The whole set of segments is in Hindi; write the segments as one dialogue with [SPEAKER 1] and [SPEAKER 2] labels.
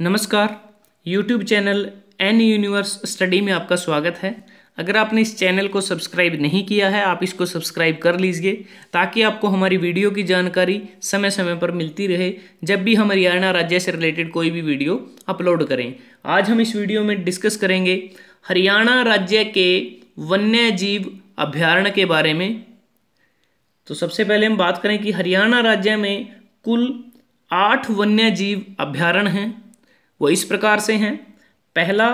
[SPEAKER 1] नमस्कार YouTube channel N universe study में आपका स्वागत है अगर आपने इस चैनल को सब्सक्राइब नहीं किया है आप इसको सब्सक्राइब कर लीजिए ताकि आपको हमारी वीडियो की जानकारी समय समय पर मिलती रहे जब भी हम हरियाणा राज्य से रिलेटेड कोई भी वीडियो अपलोड करें आज हम इस वीडियो में डिस्कस करेंगे हरियाणा राज्य के वन्य जीव अभ्यारण्य के बारे में तो सबसे पहले हम बात करें कि हरियाणा राज्य में कुल आठ वन्य जीव अभ्यारण्य हैं वो इस प्रकार से हैं पहला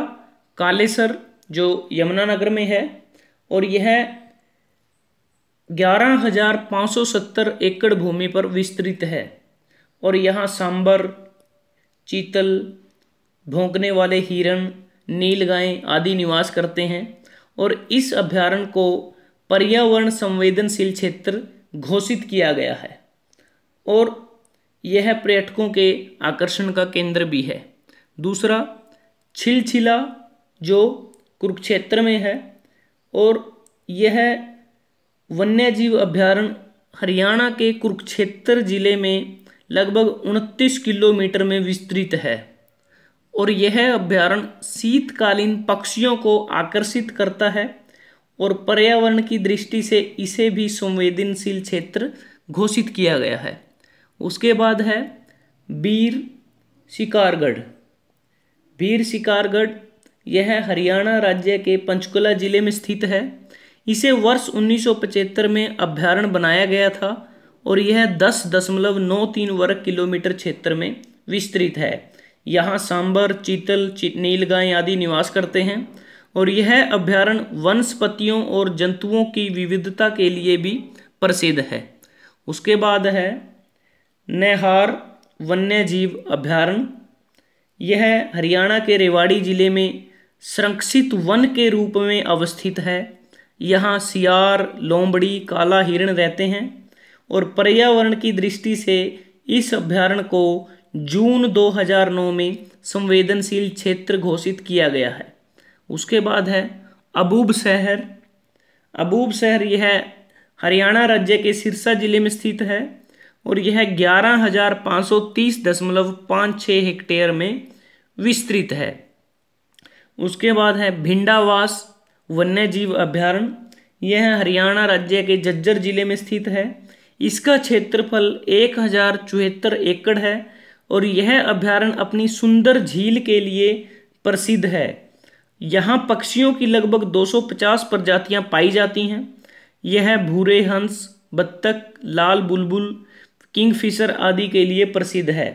[SPEAKER 1] कालेसर जो यमुनानगर में है और यह ग्यारह हजार पाँच सौ सत्तर एकड़ भूमि पर विस्तृत है और यहाँ सांबर चीतल भोंकने वाले हिरण नीलगायें आदि निवास करते हैं और इस अभ्यारण्य को पर्यावरण संवेदनशील क्षेत्र घोषित किया गया है और यह पर्यटकों के आकर्षण का केंद्र भी है दूसरा छिलछिला जो कुरुक्षेत्र में है और यह वन्य जीव अभ्यारण्य हरियाणा के कुरुक्षेत्र ज़िले में लगभग उनतीस किलोमीटर में विस्तृत है और यह अभ्यारण्य शीतकालीन पक्षियों को आकर्षित करता है और पर्यावरण की दृष्टि से इसे भी संवेदनशील क्षेत्र घोषित किया गया है उसके बाद है बीर शिकारगढ़ वीर शिकारगढ़ यह हरियाणा राज्य के पंचकुला जिले में स्थित है इसे वर्ष उन्नीस में अभ्यारण बनाया गया था और यह दस दशमलव नौ तीन वर्ग किलोमीटर क्षेत्र में विस्तृत है यहाँ सांबर चीतल नीलगाय आदि निवास करते हैं और यह अभ्यारण वनस्पतियों और जंतुओं की विविधता के लिए भी प्रसिद्ध है उसके बाद है नेहार वन्य जीव अभ्यारण्य यह हरियाणा के रेवाड़ी ज़िले में संरक्षित वन के रूप में अवस्थित है यहाँ सियार लोमड़ी काला हिरण रहते हैं और पर्यावरण की दृष्टि से इस अभ्यारण्य को जून 2009 में संवेदनशील क्षेत्र घोषित किया गया है उसके बाद है अबूब शहर अबूब शहर यह हरियाणा राज्य के सिरसा जिले में स्थित है और यह ग्यारह हजार पाँच सौ तीस दशमलव पाँच छः हेक्टेयर में विस्तृत है उसके बाद है भिंडावास वन्य जीव अभ्यारण्य यह हरियाणा राज्य के जज्जर जिले में स्थित है इसका क्षेत्रफल एक हजार चौहत्तर एकड़ है और यह अभ्यारण्य अपनी सुंदर झील के लिए प्रसिद्ध है यहाँ पक्षियों की लगभग 250 प्रजातियाँ पाई जाती हैं यह भूरे हंस बत्तख लाल बुलबुल किंगफिशर आदि के लिए प्रसिद्ध है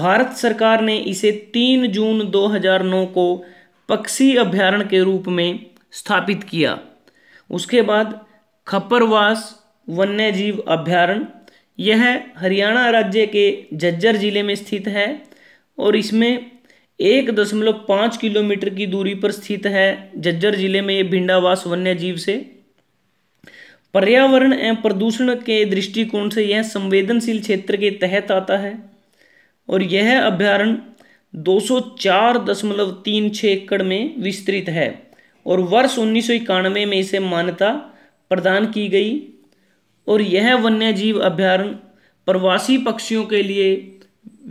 [SPEAKER 1] भारत सरकार ने इसे 3 जून 2009 को पक्षी अभ्यारण्य के रूप में स्थापित किया उसके बाद खप्परवास वन्य जीव अभ्यारण्य यह हरियाणा राज्य के झज्जर जिले में स्थित है और इसमें एक दशमलव पाँच किलोमीटर की दूरी पर स्थित है झज्जर जिले में ये भिंडावास वन्य जीव से पर्यावरण एवं प्रदूषण के दृष्टिकोण से यह संवेदनशील क्षेत्र के तहत आता है और यह अभ्यारण 204.36 एकड़ में विस्तृत है और वर्ष उन्नीस में इसे मान्यता प्रदान की गई और यह वन्य जीव अभ्यारण प्रवासी पक्षियों के लिए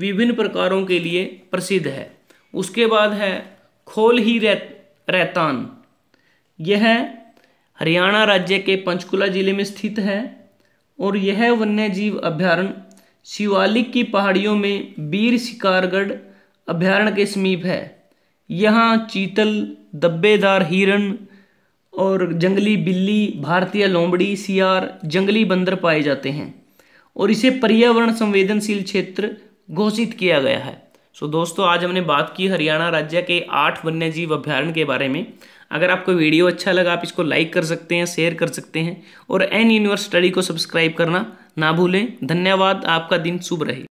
[SPEAKER 1] विभिन्न प्रकारों के लिए प्रसिद्ध है उसके बाद है खोल ही रैतान यह हरियाणा राज्य के पंचकुला जिले में स्थित है और यह वन्य जीव अभ्यारण्य शिवालिक की पहाड़ियों में बीर शिकारगढ़ अभ्यारण्य के समीप है यहाँ चीतल दब्बेदार हिरण और जंगली बिल्ली भारतीय लोमड़ी सियार जंगली बंदर पाए जाते हैं और इसे पर्यावरण संवेदनशील क्षेत्र घोषित किया गया है सो दोस्तों आज हमने बात की हरियाणा राज्य के आठ वन्यजीव अभ्यारण्य के बारे में अगर आपको वीडियो अच्छा लगा आप इसको लाइक कर सकते हैं शेयर कर सकते हैं और एन यूनिवर्स स्टडी को सब्सक्राइब करना ना भूलें धन्यवाद आपका दिन शुभ रहे